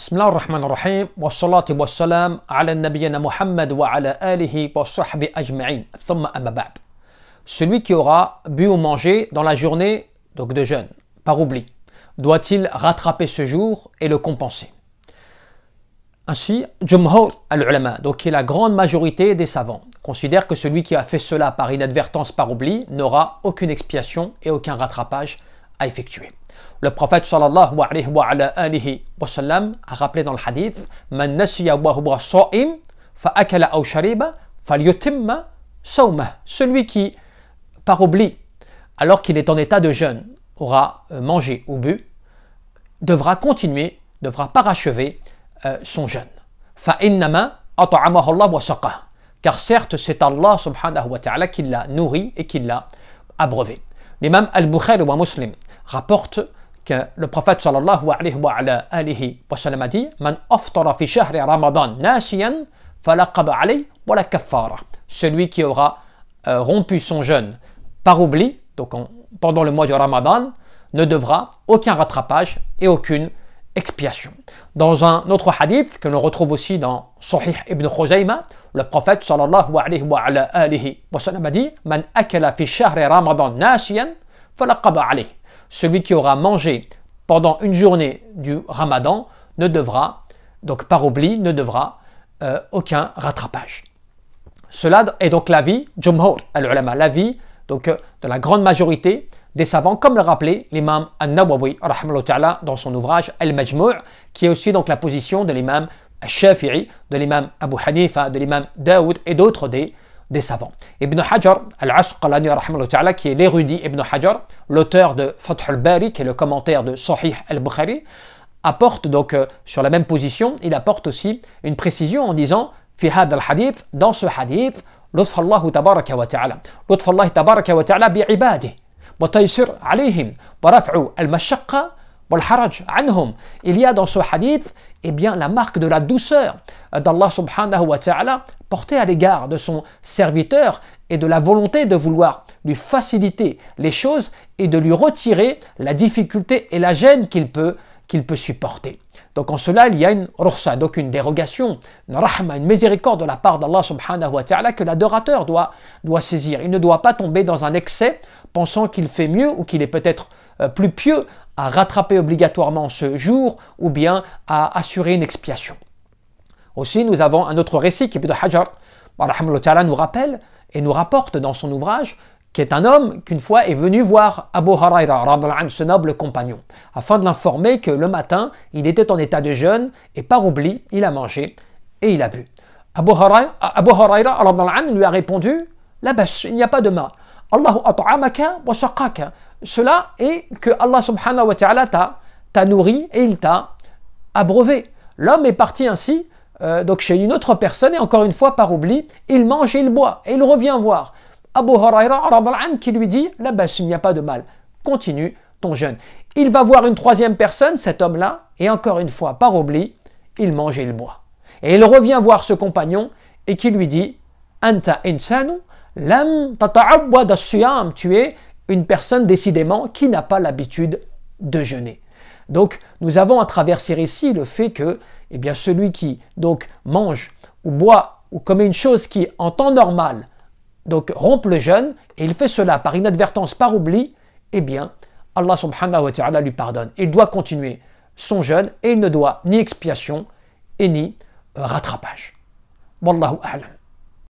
بسم الله الرحمن الرحيم والصلاة والسلام على Muhammad wa ala alihi wa ajma'in. Thumma Celui qui aura bu ou mangé dans la journée, donc de jeûne, par oubli, doit-il rattraper ce jour et le compenser Ainsi, Jumhur al-Ulama, donc qui est la grande majorité des savants, considère que celui qui a fait cela par inadvertance, par oubli, n'aura aucune expiation et aucun rattrapage à effectuer. Le prophète sallallahu alayhi wa, alayhi wa sallam, a rappelé dans le hadith Man akala aw shariba falyutimma sawmah. Celui qui, par oubli, alors qu'il est en état de jeûne, aura euh, mangé ou bu, devra continuer, devra parachever euh, son jeûne. Fa innama at'amahu Allah wa saqah. Car certes, c'est Allah subhanahu wa ta'ala qui l'a nourri et qui l'a abreuvé. L'imam al-Bukhari wa Muslim rapporte que le prophète sallallahu alayhi wa, sallam a dit Man aftara fi shahri ramadan nasiyan falaqab alayhi wa la Celui qui aura euh, rompu son jeûne par oubli, donc pendant le mois du ramadan, ne devra aucun rattrapage et aucune expiation. Dans un autre hadith que l'on retrouve aussi dans Sahih ibn Khuzayma, le prophète sallallahu alayhi wa, alayhi sallam a dit Man akala fi shahri ramadan nasiyan falaqab alayhi celui qui aura mangé pendant une journée du ramadan ne devra, donc par oubli, ne devra euh, aucun rattrapage. Cela est donc l'avis, Jumhur al-Ulama, vie donc, euh, de la grande majorité des savants, comme le rappelait l'imam An-Nawawi dans son ouvrage Al-Majmu' qui est aussi donc la position de l'imam Shafi'i, de l'imam Abu Hanifa, de l'imam Daoud et d'autres des des savants. Ibn Hajar al-Asqalani, qui est l'érudit Ibn Hajar, l'auteur de Fath al-Bari, qui est le commentaire de Sahih al-Bukhari, apporte donc euh, sur la même position, il apporte aussi une précision en disant al-hadith, dans ce hadith, Lutfallahu tabaraka wa ta'ala. Lutfallahu tabaraka wa ta'ala bi'ibadi. Wa taysir alayhim. Wa raf'u al-mashaqqa il y a dans ce hadith eh bien, la marque de la douceur euh, d'Allah subhanahu wa ta'ala portée à l'égard de son serviteur et de la volonté de vouloir lui faciliter les choses et de lui retirer la difficulté et la gêne qu'il peut supporter. Donc en cela, il y a une rursa, donc une dérogation, une rahma, une miséricorde de la part d'Allah subhanahu wa ta'ala que l'adorateur doit, saisir. Il ne doit pas tomber dans un excès pensant qu'il fait mieux ou qu'il est peut-être euh, plus pieux à rattraper obligatoirement ce jour ou bien à assurer une expiation. Aussi, nous avons un autre récit de Hajar nous rappelle et nous rapporte dans son ouvrage qui est un homme qu'une fois est venu voir Abu Haraira, ce noble compagnon, afin de l'informer que le matin, il était en état de jeûne et par oubli, il a mangé et il a bu. Abu Huraira lui a répondu Là il n'y a pas de main. Allahu at'amaka wa Cela est que Allah subhanahu wa ta'ala t'a nourri et il t'a abreuvé. L'homme est parti ainsi, euh, donc chez une autre personne, et encore une fois par oubli, il mange et il boit, et il revient voir. Abu qui lui dit Là, bas, il n'y a pas de mal, continue ton jeûne. Il va voir une troisième personne, cet homme-là, et encore une fois, par oubli, il mange et il boit. Et il revient voir ce compagnon et qui lui dit Anta lam Tu es une personne décidément qui n'a pas l'habitude de jeûner. Donc, nous avons à travers ces récits le fait que, eh bien, celui qui donc mange ou boit ou commet une chose qui, en temps normal, donc rompt le jeûne, et il fait cela par inadvertance, par oubli, eh bien, Allah subhanahu wa ta'ala lui pardonne. Il doit continuer son jeûne et il ne doit ni expiation et ni euh, rattrapage. Wallahu a'lam.